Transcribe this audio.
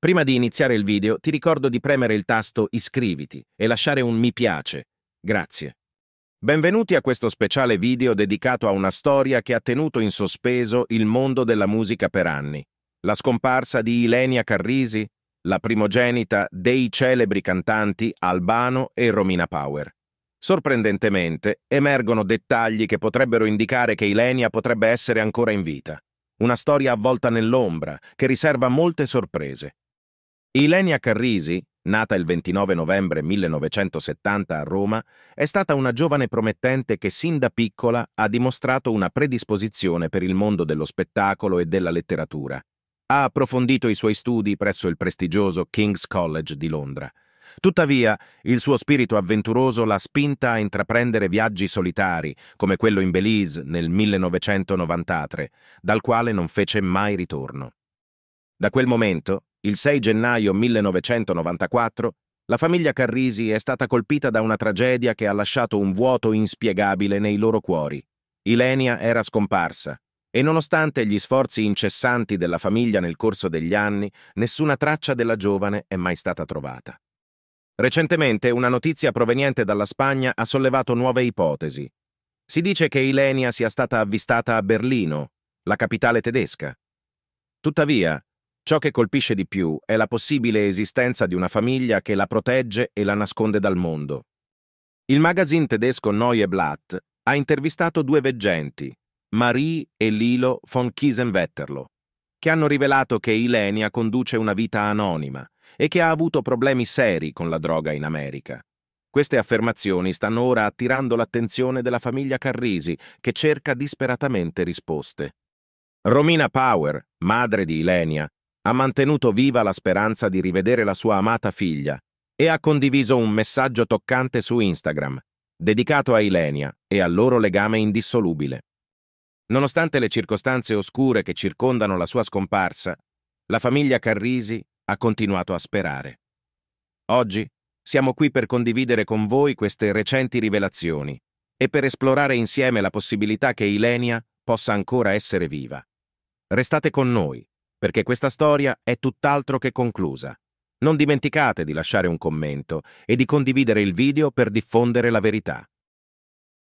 Prima di iniziare il video ti ricordo di premere il tasto iscriviti e lasciare un mi piace. Grazie. Benvenuti a questo speciale video dedicato a una storia che ha tenuto in sospeso il mondo della musica per anni. La scomparsa di Ilenia Carrisi, la primogenita dei celebri cantanti Albano e Romina Power. Sorprendentemente, emergono dettagli che potrebbero indicare che Ilenia potrebbe essere ancora in vita. Una storia avvolta nell'ombra, che riserva molte sorprese. Ilenia Carrisi, nata il 29 novembre 1970 a Roma, è stata una giovane promettente che sin da piccola ha dimostrato una predisposizione per il mondo dello spettacolo e della letteratura. Ha approfondito i suoi studi presso il prestigioso King's College di Londra. Tuttavia, il suo spirito avventuroso l'ha spinta a intraprendere viaggi solitari, come quello in Belize nel 1993, dal quale non fece mai ritorno. Da quel momento, il 6 gennaio 1994 la famiglia Carrisi è stata colpita da una tragedia che ha lasciato un vuoto inspiegabile nei loro cuori. Ilenia era scomparsa e nonostante gli sforzi incessanti della famiglia nel corso degli anni, nessuna traccia della giovane è mai stata trovata. Recentemente una notizia proveniente dalla Spagna ha sollevato nuove ipotesi. Si dice che Ilenia sia stata avvistata a Berlino, la capitale tedesca. Tuttavia, Ciò che colpisce di più è la possibile esistenza di una famiglia che la protegge e la nasconde dal mondo. Il magazine tedesco Neue Blatt ha intervistato due veggenti, Marie e Lilo von Kiesenwetterlo, che hanno rivelato che Ilenia conduce una vita anonima e che ha avuto problemi seri con la droga in America. Queste affermazioni stanno ora attirando l'attenzione della famiglia Carrisi, che cerca disperatamente risposte. Romina Power, madre di Ilenia, ha mantenuto viva la speranza di rivedere la sua amata figlia e ha condiviso un messaggio toccante su Instagram, dedicato a Ilenia e al loro legame indissolubile. Nonostante le circostanze oscure che circondano la sua scomparsa, la famiglia Carrisi ha continuato a sperare. Oggi siamo qui per condividere con voi queste recenti rivelazioni e per esplorare insieme la possibilità che Ilenia possa ancora essere viva. Restate con noi perché questa storia è tutt'altro che conclusa. Non dimenticate di lasciare un commento e di condividere il video per diffondere la verità.